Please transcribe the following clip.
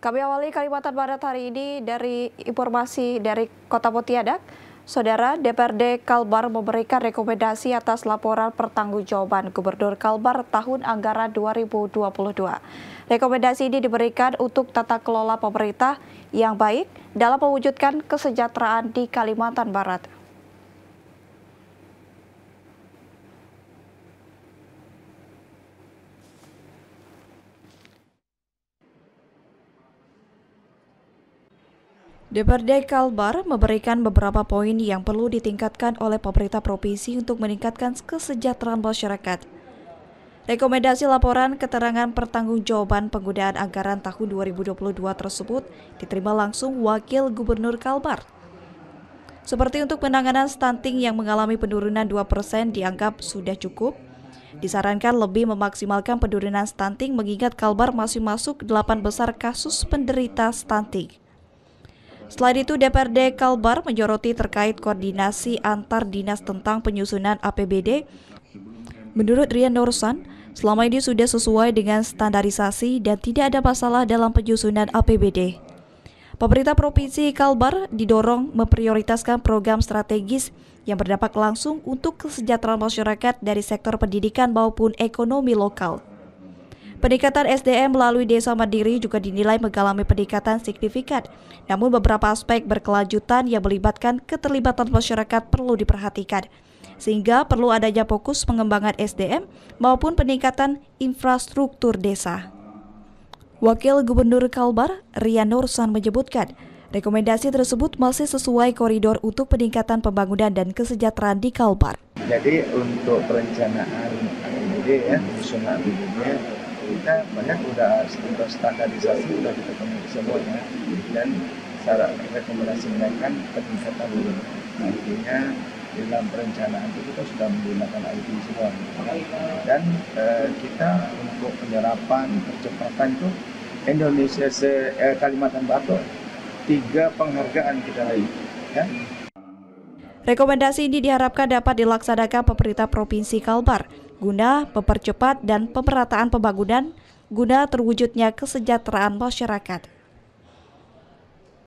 Kami awali Kalimantan Barat hari ini dari informasi dari Kota Pontianak. Saudara DPRD Kalbar memberikan rekomendasi atas laporan pertanggungjawaban Gubernur Kalbar tahun anggaran 2022. Rekomendasi ini diberikan untuk tata kelola pemerintah yang baik dalam mewujudkan kesejahteraan di Kalimantan Barat. DPRD Kalbar memberikan beberapa poin yang perlu ditingkatkan oleh pemerintah provinsi untuk meningkatkan kesejahteraan masyarakat. Rekomendasi laporan keterangan pertanggungjawaban penggunaan anggaran tahun 2022 tersebut diterima langsung Wakil Gubernur Kalbar. Seperti untuk penanganan stunting yang mengalami penurunan 2% dianggap sudah cukup, Disarankan lebih memaksimalkan penurunan stunting mengingat Kalbar masih masuk 8 besar kasus penderita stunting. Selain itu, DPRD Kalbar menyoroti terkait koordinasi antar dinas tentang penyusunan APBD. Menurut Rian Norsan, selama ini sudah sesuai dengan standarisasi dan tidak ada masalah dalam penyusunan APBD. Pemerintah Provinsi Kalbar didorong memprioritaskan program strategis yang berdampak langsung untuk kesejahteraan masyarakat dari sektor pendidikan maupun ekonomi lokal. Peningkatan SDM melalui desa mandiri juga dinilai mengalami peningkatan signifikan. Namun beberapa aspek berkelanjutan yang melibatkan keterlibatan masyarakat perlu diperhatikan. Sehingga perlu adanya fokus pengembangan SDM maupun peningkatan infrastruktur desa. Wakil Gubernur Kalbar, Rian Nursan menyebutkan, rekomendasi tersebut masih sesuai koridor untuk peningkatan pembangunan dan kesejahteraan di Kalbar. Jadi untuk perencanaan ini ya, susunan kita banyak udah sudah standarisasi sudah kita temui semuanya dan cara rekomendasi mereka peningkatan dulu artinya dalam perencanaan itu kita sudah menggunakan IT semua dan eh, kita untuk penyerapan percepatan itu Indonesia se eh, Kalimantan Barat tiga penghargaan kita lagi ya Rekomendasi ini diharapkan dapat dilaksanakan pemerintah Provinsi Kalbar guna mempercepat dan pemerataan pembangunan guna terwujudnya kesejahteraan masyarakat.